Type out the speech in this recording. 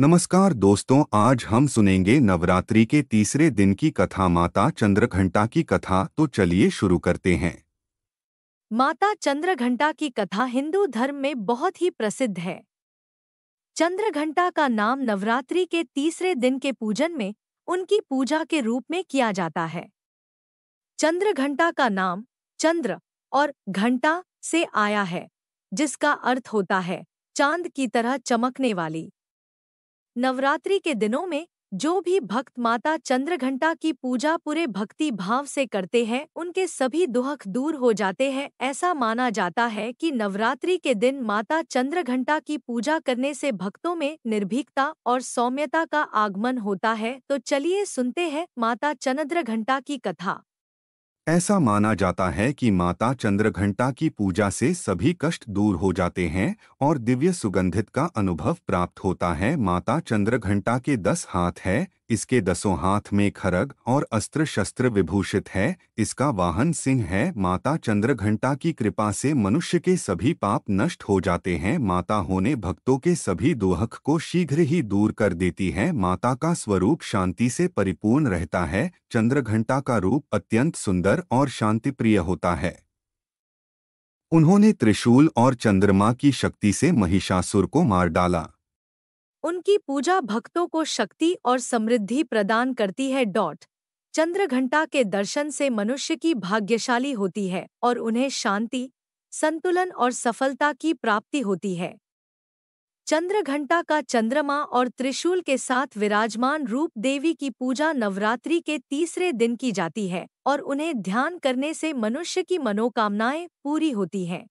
नमस्कार दोस्तों आज हम सुनेंगे नवरात्रि के तीसरे दिन की कथा माता चंद्रघंटा की कथा तो चलिए शुरू करते हैं माता चंद्रघंटा की कथा हिंदू धर्म में बहुत ही प्रसिद्ध है चंद्रघंटा का नाम नवरात्रि के तीसरे दिन के पूजन में उनकी पूजा के रूप में किया जाता है चंद्रघंटा का नाम चंद्र और घंटा से आया है जिसका अर्थ होता है चांद की तरह चमकने वाली नवरात्रि के दिनों में जो भी भक्त माता चंद्रघंटा की पूजा पूरे भक्ति भाव से करते हैं उनके सभी दुहक दूर हो जाते हैं ऐसा माना जाता है कि नवरात्रि के दिन माता चंद्रघंटा की पूजा करने से भक्तों में निर्भीकता और सौम्यता का आगमन होता है तो चलिए सुनते हैं माता चंद्रघंटा की कथा ऐसा माना जाता है कि माता चंद्रघंटा की पूजा से सभी कष्ट दूर हो जाते हैं और दिव्य सुगंधित का अनुभव प्राप्त होता है माता चंद्रघंटा के दस हाथ है इसके दसों हाथ में खरग और अस्त्र शस्त्र विभूषित है इसका वाहन सिंह है माता चंद्रघंटा की कृपा से मनुष्य के सभी पाप नष्ट हो जाते हैं माता होने भक्तों के सभी दोहक को शीघ्र ही दूर कर देती है माता का स्वरूप शांति से परिपूर्ण रहता है चंद्रघंटा का रूप अत्यंत सुंदर और प्रिय होता है उन्होंने त्रिशूल और चंद्रमा की शक्ति से महिषासुर को मार डाला उनकी पूजा भक्तों को शक्ति और समृद्धि प्रदान करती है डॉट चंद्रघंटा के दर्शन से मनुष्य की भाग्यशाली होती है और उन्हें शांति संतुलन और सफलता की प्राप्ति होती है चंद्रघंटा का चंद्रमा और त्रिशूल के साथ विराजमान रूप देवी की पूजा नवरात्रि के तीसरे दिन की जाती है और उन्हें ध्यान करने से मनुष्य की मनोकामनाएं पूरी होती हैं